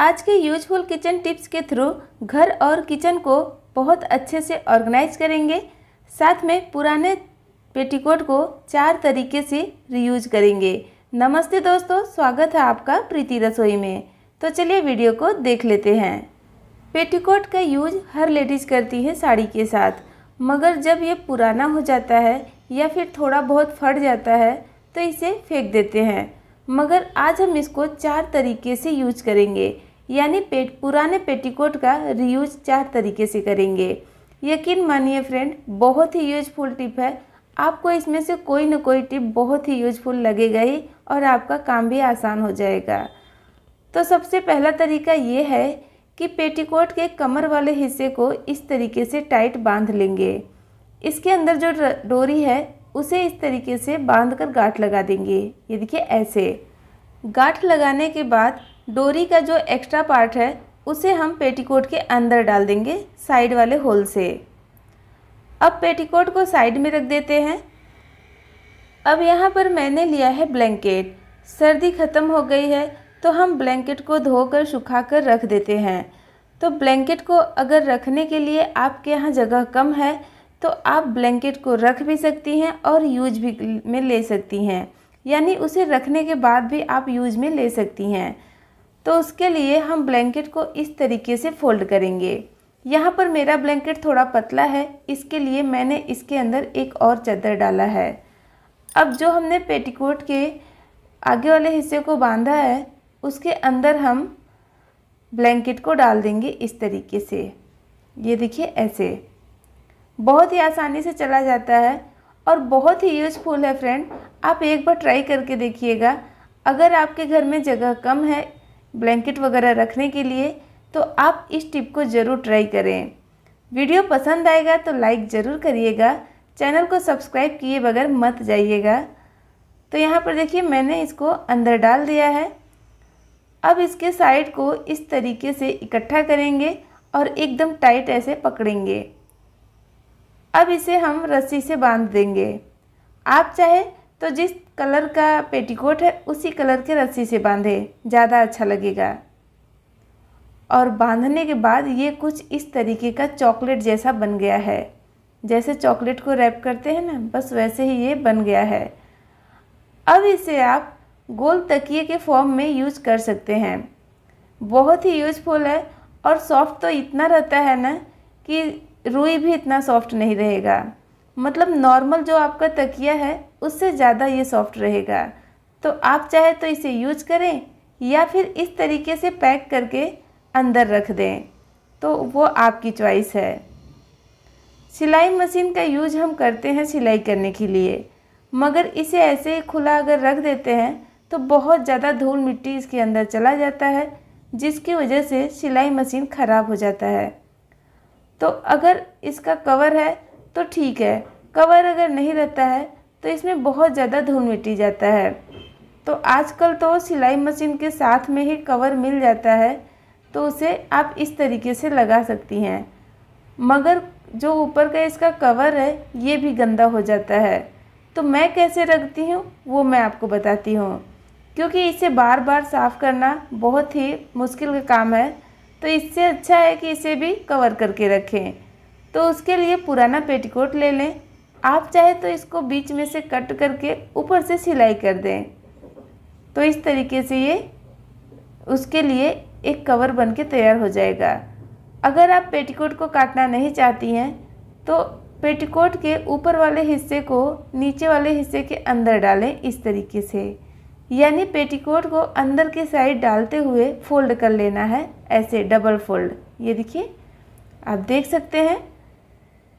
आज के useful kitchen tips के थ्रू घर और किचन को बहुत अच्छे से ऑर्गेनाइज करेंगे साथ में पुराने पेटीकोट को चार तरीके से रीयूज करेंगे नमस्ते दोस्तों स्वागत है आपका प्रीति रसोई में तो चलिए वीडियो को देख लेते हैं पेटीकोट का यूज हर लेडीज करती है साड़ी के साथ मगर जब ये पुराना हो जाता है या फिर थोड़ा बहुत फट जाता है तो इसे फेंक देते हैं मगर आज हम इसको चार तरीके से यूज करेंगे यानी पेट पुराने पेटीकोट का रीयूज चार तरीके से करेंगे यकीन मानिए फ्रेंड बहुत ही यूजफुल टिप है आपको इसमें से कोई ना कोई टिप बहुत ही यूजफुल लगेगा ही और आपका काम भी आसान हो जाएगा तो सबसे पहला तरीका ये है कि पेटीकोट के कमर वाले हिस्से को इस तरीके से टाइट बांध लेंगे इसके अंदर जो डोरी है उसे इस तरीके से बांध कर गांठ लगा देंगे ये देखिए ऐसे गांठ लगाने के बाद डोरी का जो एक्स्ट्रा पार्ट है उसे हम पेटीकोट के अंदर डाल देंगे साइड वाले होल से अब पेटीकोट को साइड में रख देते हैं अब यहाँ पर मैंने लिया है ब्लैंकेट सर्दी ख़त्म हो गई है तो हम ब्लैंकेट को धोकर सुखाकर रख देते हैं तो ब्लैंकेट को अगर रखने के लिए आपके यहाँ जगह कम है तो आप ब्लैंकेट को रख भी सकती हैं और यूज भी में ले सकती हैं यानी उसे रखने के बाद भी आप यूज में ले सकती हैं तो उसके लिए हम ब्लैंकेट को इस तरीके से फोल्ड करेंगे यहाँ पर मेरा ब्लैंकेट थोड़ा पतला है इसके लिए मैंने इसके अंदर एक और चादर डाला है अब जो हमने पेटीकोट के आगे वाले हिस्से को बांधा है उसके अंदर हम ब्लैंकेट को डाल देंगे इस तरीके से ये देखिए ऐसे बहुत ही आसानी से चला जाता है और बहुत ही यूजफुल है फ्रेंड आप एक बार ट्राई करके देखिएगा अगर आपके घर में जगह कम है ब्लैंकेट वगैरह रखने के लिए तो आप इस टिप को ज़रूर ट्राई करें वीडियो पसंद आएगा तो लाइक ज़रूर करिएगा चैनल को सब्सक्राइब किए बगैर मत जाइएगा तो यहाँ पर देखिए मैंने इसको अंदर डाल दिया है अब इसके साइड को इस तरीके से इकट्ठा करेंगे और एकदम टाइट ऐसे पकड़ेंगे अब इसे हम रस्सी से बांध देंगे आप चाहे तो जिस कलर का पेटीकोट है उसी कलर के रस्सी से बांधे ज़्यादा अच्छा लगेगा और बांधने के बाद ये कुछ इस तरीके का चॉकलेट जैसा बन गया है जैसे चॉकलेट को रैप करते हैं ना बस वैसे ही ये बन गया है अब इसे आप गोल तकिए के फॉर्म में यूज कर सकते हैं बहुत ही यूजफुल है और सॉफ्ट तो इतना रहता है ना कि रुई भी इतना सॉफ्ट नहीं रहेगा मतलब नॉर्मल जो आपका तकिया है उससे ज़्यादा ये सॉफ्ट रहेगा तो आप चाहे तो इसे यूज करें या फिर इस तरीके से पैक करके अंदर रख दें तो वो आपकी चॉइस है सिलाई मशीन का यूज हम करते हैं सिलाई करने के लिए मगर इसे ऐसे खुला अगर रख देते हैं तो बहुत ज़्यादा धूल मिट्टी इसके अंदर चला जाता है जिसकी वजह से सिलाई मशीन ख़राब हो जाता है तो अगर इसका कवर है तो ठीक है कवर अगर नहीं रहता है तो इसमें बहुत ज़्यादा धूल मिटी जाता है तो आजकल तो सिलाई मशीन के साथ में ही कवर मिल जाता है तो उसे आप इस तरीके से लगा सकती हैं मगर जो ऊपर का इसका कवर है ये भी गंदा हो जाता है तो मैं कैसे रखती हूँ वो मैं आपको बताती हूँ क्योंकि इसे बार बार साफ़ करना बहुत ही मुश्किल का काम है तो इससे अच्छा है कि इसे भी कवर करके रखें तो उसके लिए पुराना पेटीकोट ले लें आप चाहे तो इसको बीच में से कट करके ऊपर से सिलाई कर दें तो इस तरीके से ये उसके लिए एक कवर बन के तैयार हो जाएगा अगर आप पेटीकोट को काटना नहीं चाहती हैं तो पेटीकोट के ऊपर वाले हिस्से को नीचे वाले हिस्से के अंदर डालें इस तरीके से यानी पेटीकोट को अंदर के साइड डालते हुए फोल्ड कर लेना है ऐसे डबल फोल्ड ये देखिए आप देख सकते हैं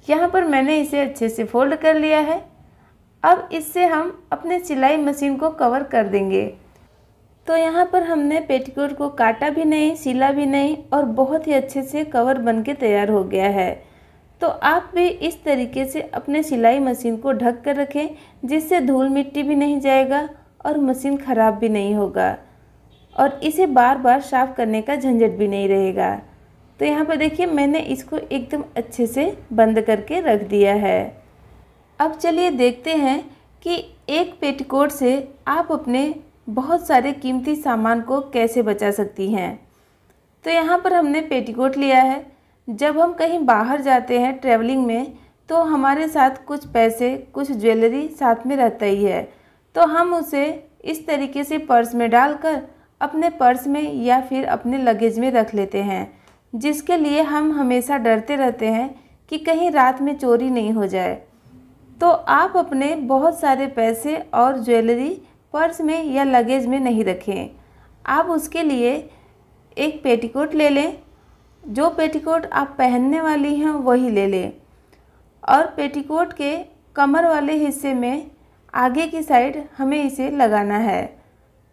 यहाँ पर मैंने इसे अच्छे से फोल्ड कर लिया है अब इससे हम अपने सिलाई मशीन को कवर कर देंगे तो यहाँ पर हमने पेटीकोट को काटा भी नहीं सिला भी नहीं और बहुत ही अच्छे से कवर बन के तैयार हो गया है तो आप भी इस तरीके से अपने सिलाई मशीन को ढक कर रखें जिससे धूल मिट्टी भी नहीं जाएगा और मशीन ख़राब भी नहीं होगा और इसे बार बार साफ़ करने का झंझट भी नहीं रहेगा तो यहाँ पर देखिए मैंने इसको एकदम अच्छे से बंद करके रख दिया है अब चलिए देखते हैं कि एक पेटीकोट से आप अपने बहुत सारे कीमती सामान को कैसे बचा सकती हैं तो यहाँ पर हमने पेटीकोट लिया है जब हम कहीं बाहर जाते हैं ट्रैवलिंग में तो हमारे साथ कुछ पैसे कुछ ज्वेलरी साथ में रहता ही है तो हम उसे इस तरीके से पर्स में डालकर अपने पर्स में या फिर अपने लगेज में रख लेते हैं जिसके लिए हम हमेशा डरते रहते हैं कि कहीं रात में चोरी नहीं हो जाए तो आप अपने बहुत सारे पैसे और ज्वेलरी पर्स में या लगेज में नहीं रखें आप उसके लिए एक पेटीकोट ले लें जो पेटीकोट आप पहनने वाली हैं वही ले लें और पेटीकोट के कमर वाले हिस्से में आगे की साइड हमें इसे लगाना है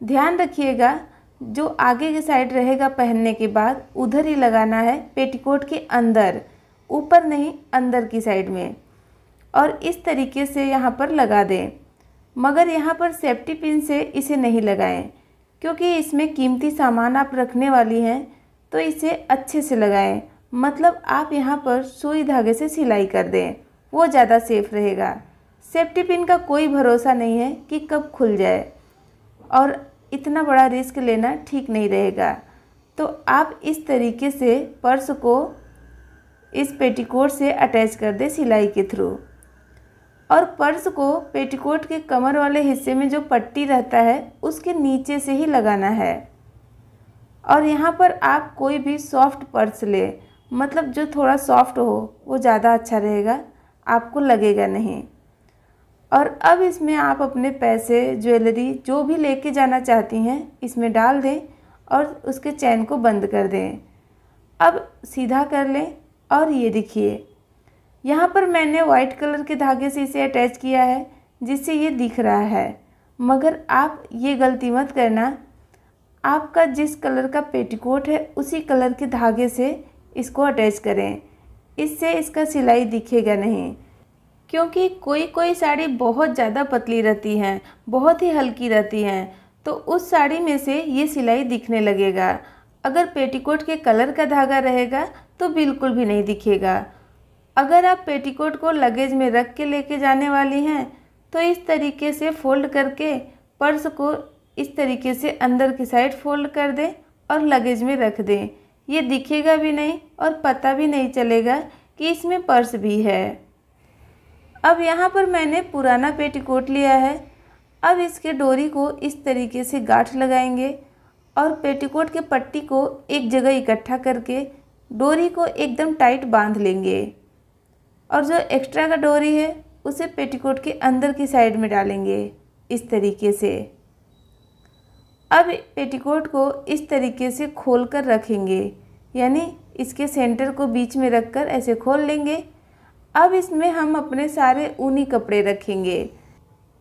ध्यान रखिएगा जो आगे के साइड रहेगा पहनने के बाद उधर ही लगाना है पेटीकोट के अंदर ऊपर नहीं अंदर की साइड में और इस तरीके से यहाँ पर लगा दें मगर यहाँ पर सेफ्टी पिन से इसे नहीं लगाएं क्योंकि इसमें कीमती सामान आप रखने वाली हैं तो इसे अच्छे से लगाएं मतलब आप यहाँ पर सुई धागे से सिलाई कर दें वो ज़्यादा सेफ रहेगा सेफ्टी पिन का कोई भरोसा नहीं है कि कब खुल जाए और इतना बड़ा रिस्क लेना ठीक नहीं रहेगा तो आप इस तरीके से पर्स को इस पेटीकोट से अटैच कर दें सिलाई के थ्रू और पर्स को पेटीकोट के कमर वाले हिस्से में जो पट्टी रहता है उसके नीचे से ही लगाना है और यहाँ पर आप कोई भी सॉफ्ट पर्स ले मतलब जो थोड़ा सॉफ्ट हो वो ज़्यादा अच्छा रहेगा आपको लगेगा नहीं और अब इसमें आप अपने पैसे ज्वेलरी जो भी लेके जाना चाहती हैं इसमें डाल दें और उसके चैन को बंद कर दें अब सीधा कर लें और ये देखिए यहाँ पर मैंने वाइट कलर के धागे से इसे अटैच किया है जिससे ये दिख रहा है मगर आप ये गलती मत करना आपका जिस कलर का पेटीकोट है उसी कलर के धागे से इसको अटैच करें इससे इसका सिलाई दिखेगा नहीं क्योंकि कोई कोई साड़ी बहुत ज़्यादा पतली रहती हैं बहुत ही हल्की रहती हैं तो उस साड़ी में से ये सिलाई दिखने लगेगा अगर पेटीकोट के कलर का धागा रहेगा तो बिल्कुल भी नहीं दिखेगा अगर आप पेटीकोट को लगेज में रख के लेके जाने वाली हैं तो इस तरीके से फोल्ड करके पर्स को इस तरीके से अंदर की साइड फोल्ड कर दें और लगेज में रख दें ये दिखेगा भी नहीं और पता भी नहीं चलेगा कि इसमें पर्स भी है अब यहाँ पर मैंने पुराना पेटीकोट लिया है अब इसके डोरी को इस तरीके से गाठ लगाएंगे और पेटीकोट के पट्टी को एक जगह इकट्ठा करके डोरी को एकदम टाइट बांध लेंगे और जो एक्स्ट्रा का डोरी है उसे पेटीकोट के अंदर की साइड में डालेंगे इस तरीके से अब पेटीकोट को इस तरीके से खोल कर रखेंगे यानी इसके सेंटर को बीच में रखकर ऐसे खोल लेंगे अब इसमें हम अपने सारे ऊनी कपड़े रखेंगे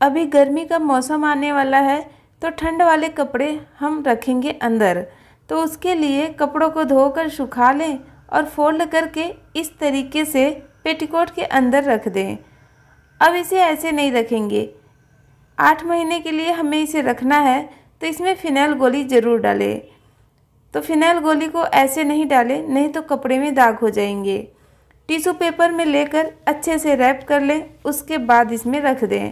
अभी गर्मी का मौसम आने वाला है तो ठंड वाले कपड़े हम रखेंगे अंदर तो उसके लिए कपड़ों को धोकर सुखा लें और फोल्ड करके इस तरीके से पेटीकोट के अंदर रख दें अब इसे ऐसे नहीं रखेंगे आठ महीने के लिए हमें इसे रखना है तो इसमें फ़िनाइल गोली ज़रूर डालें तो फिनाइल गोली को ऐसे नहीं डालें नहीं तो कपड़े में दाग हो जाएंगे टिशू पेपर में लेकर अच्छे से रैप कर लें उसके बाद इसमें रख दें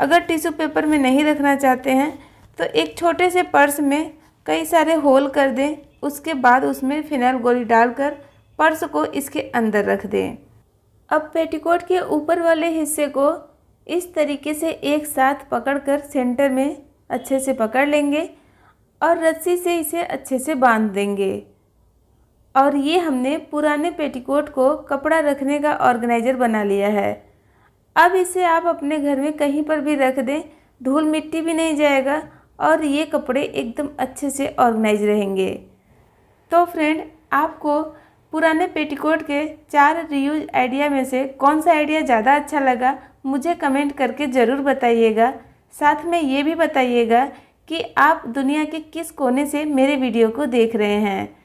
अगर टिशू पेपर में नहीं रखना चाहते हैं तो एक छोटे से पर्स में कई सारे होल कर दें उसके बाद उसमें फिनाइल गोली डालकर पर्स को इसके अंदर रख दें अब पेटीकोट के ऊपर वाले हिस्से को इस तरीके से एक साथ पकड़कर सेंटर में अच्छे से पकड़ लेंगे और रस्सी से इसे अच्छे से बांध देंगे और ये हमने पुराने पेटीकोट को कपड़ा रखने का ऑर्गेनाइज़र बना लिया है अब इसे आप अपने घर में कहीं पर भी रख दें धूल मिट्टी भी नहीं जाएगा और ये कपड़े एकदम अच्छे से ऑर्गेनाइज रहेंगे तो फ्रेंड आपको पुराने पेटीकोट के चार रियूज आइडिया में से कौन सा आइडिया ज़्यादा अच्छा लगा मुझे कमेंट करके ज़रूर बताइएगा साथ में ये भी बताइएगा कि आप दुनिया के किस कोने से मेरे वीडियो को देख रहे हैं